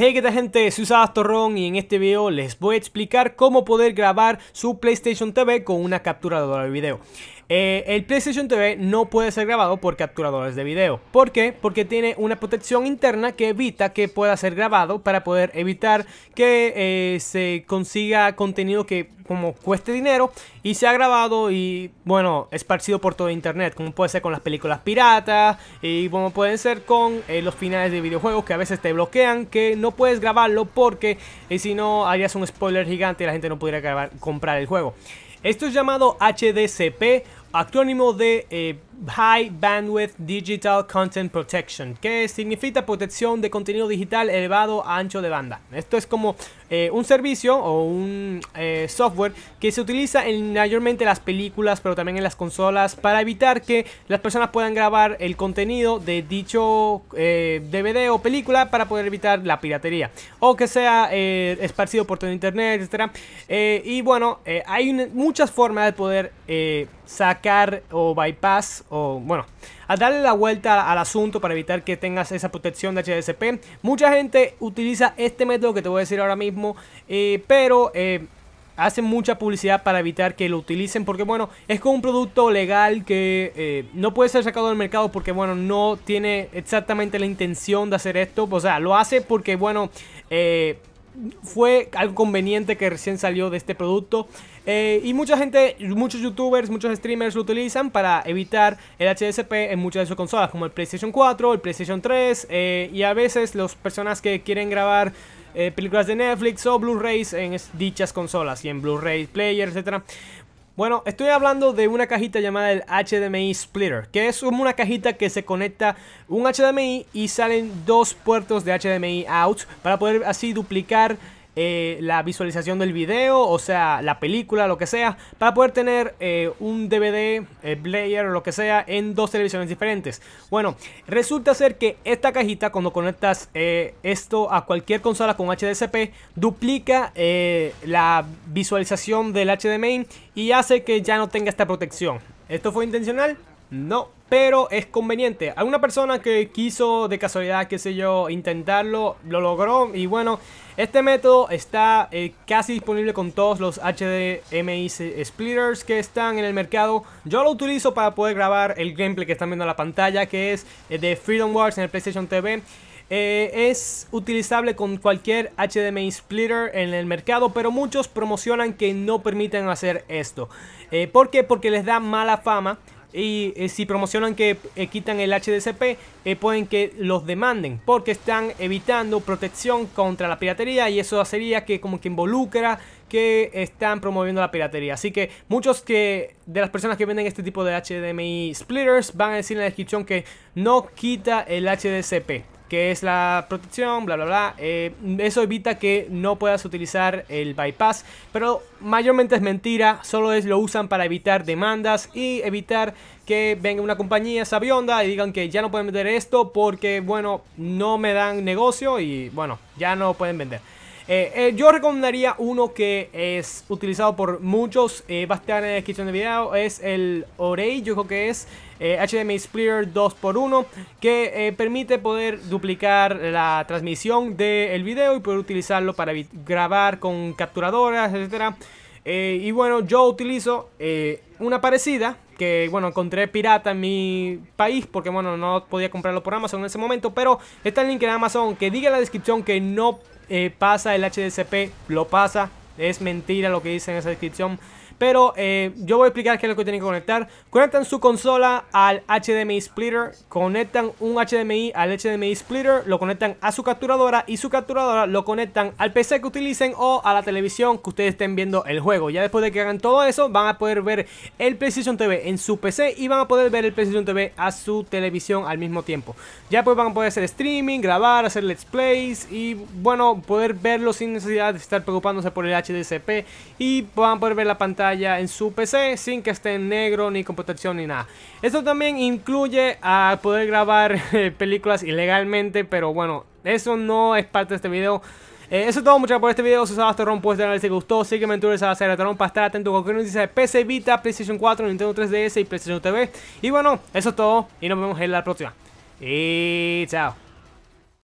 Hey que tal gente, soy Sadas y en este video les voy a explicar cómo poder grabar su PlayStation TV con una captura de video. Eh, el PlayStation TV no puede ser grabado por capturadores de video. ¿Por qué? Porque tiene una protección interna que evita que pueda ser grabado para poder evitar que eh, se consiga contenido que como cueste dinero y se ha grabado y bueno, esparcido por todo internet, como puede ser con las películas piratas y como pueden ser con eh, los finales de videojuegos que a veces te bloquean, que no puedes grabarlo porque si no harías un spoiler gigante y la gente no pudiera comprar el juego. Esto es llamado HDCP Actuánimo de eh, High Bandwidth Digital Content Protection, que significa protección de contenido digital elevado a ancho de banda. Esto es como eh, un servicio o un eh, software que se utiliza en mayormente las películas, pero también en las consolas, para evitar que las personas puedan grabar el contenido de dicho DVD eh, o película para poder evitar la piratería o que sea esparcido por todo internet, etcétera. y bueno, hay muchas formas de poder sacar o bypass o bueno, a darle la vuelta al asunto para evitar que tengas esa protección de HDSP Mucha gente utiliza este método que te voy a decir ahora mismo, eh, pero... hace eh, hacen mucha publicidad para evitar que lo utilicen porque bueno, es como un producto legal que eh, no puede ser sacado del mercado porque bueno, no tiene exactamente la intención de hacer esto, o sea, lo hace porque bueno, eh, fue algo conveniente que recién salió de este producto. Eh, y mucha gente, muchos youtubers, muchos streamers lo utilizan para evitar el HDCP en muchas de sus consolas, como el PlayStation 4, el PlayStation 3, eh, y a veces las personas que quieren grabar eh, películas de Netflix o Blu-rays en dichas consolas y en Blu-ray player, etc. Bueno, estoy hablando de una cajita llamada el HDMI Splitter, que es una cajita que se conecta un HDMI y salen dos puertos de HDMI out para poder así duplicar eh, la visualización del video, o sea, la película, lo que sea, para poder tener eh, un DVD, eh, player o lo que sea en dos televisiones diferentes. Bueno, resulta ser que esta cajita, cuando conectas esto a cualquier consola con HDCP, duplica la visualización del HDMI y hace que ya no tenga esta protección. ¿Esto fue intencional? No, pero es conveniente. Alguna persona que quiso de casualidad, qué sé yo, intentarlo, lo logró y bueno, este método está eh, casi disponible con todos los HDMI splitters que están en el mercado. Yo lo utilizo para poder grabar el gameplay que están viendo en la pantalla, que es eh, de Freedom Wars en el PlayStation TV. Eh, es utilizable con cualquier HDMI splitter en el mercado, pero muchos promocionan que no permiten hacer esto. ¿Por qué? Porque les da mala fama y eh, si promocionan que eh, quitan el HDCP, eh, pueden que los demanden porque están evitando protección contra la piratería y eso sería que como que involucra que están promoviendo la piratería. Así que muchos de las personas que venden este tipo de HDMI splitters van a decir en la descripción que no quita el HDCP que es la protección, bla, bla, bla. Eh, eso evita que no puedas utilizar el bypass, pero mayormente es mentira, solo es lo usan para evitar demandas y evitar que venga una compañía sabionda y digan que ya no pueden vender esto porque, bueno, no me dan negocio y, bueno, ya no pueden vender. Eh, eh, yo recomendaría uno que es utilizado por muchos, eh, va a estar en la descripción del video, es el Orei, yo creo que es HDMI Splitter 2x1, que permite poder duplicar la transmisión del video y poder utilizarlo para grabar con capturadoras, etcétera. y bueno, yo utilizo una parecida que, bueno, encontré pirata en mi país porque, bueno, no podía comprarlo por Amazon en ese momento. Pero está el link en Amazon que diga en la descripción que no eh, pasa el HDCP, lo pasa. Es mentira lo que dice en esa descripción. Pero eh, yo voy a explicar qué es lo que tienen que conectar. Conectan su consola al HDMI splitter, conectan un HDMI al HDMI splitter, lo conectan a su capturadora y su capturadora lo conectan al PC que utilicen o a la televisión que ustedes estén viendo el juego. Ya después de que hagan todo eso, van a poder ver el PlayStation TV en su PC y van a poder ver el PlayStation TV a su televisión al mismo tiempo. Ya pues van a poder hacer streaming, grabar, hacer let's plays y bueno, poder verlo sin necesidad de estar preocupándose por el HDCP y van a poder ver la pantalla ya en su PC sin que esté en negro ni con protección ni nada. Esto también incluye a poder grabar eh, películas ilegalmente, pero bueno, eso no es parte de este video. Eh, eso es todo, muchachos, por este video. Si Soy Sabasterron, puedes de si gustó. Sígueme en Twitter, Sabasterron, para estar atento a cualquier noticia de PC Vita, PlayStation 4, Nintendo 3DS y PlayStation TV. Y bueno, eso es todo. Y nos vemos en la próxima. Y chao.